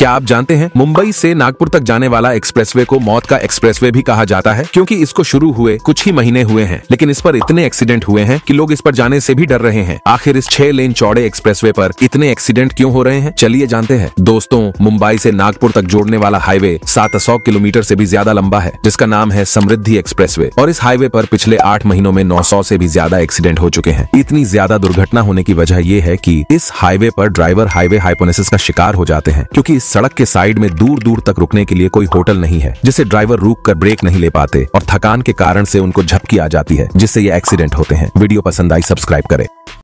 क्या आप जानते हैं मुंबई से नागपुर तक जाने वाला एक्सप्रेसवे को मौत का एक्सप्रेसवे भी कहा जाता है क्योंकि इसको शुरू हुए कुछ ही महीने हुए हैं लेकिन इस पर इतने एक्सीडेंट हुए हैं कि लोग इस पर जाने से भी डर रहे हैं आखिर इस छह लेन चौड़े एक्सप्रेसवे पर इतने एक्सीडेंट क्यों हो रहे हैं चलिए जानते हैं दोस्तों मुंबई से नागपुर तक जोड़ने वाला हाईवे सात किलोमीटर से भी ज्यादा लंबा है जिसका नाम है समृद्धि एक्सप्रेस और इस हाईवे पर पिछले आठ महीनों में नौ से भी ज्यादा एक्सीडेंट हो चुके हैं इतनी ज्यादा दुर्घटना होने की वजह ये है की इस हाईवे पर ड्राइवर हाईवे हाइपोनेसिस का शिकार हो जाते हैं क्यूँकी इस सड़क के साइड में दूर दूर तक रुकने के लिए कोई होटल नहीं है जिसे ड्राइवर रुक कर ब्रेक नहीं ले पाते और थकान के कारण से उनको झपकी आ जाती है जिससे ये एक्सीडेंट होते हैं वीडियो पसंद आई सब्सक्राइब करें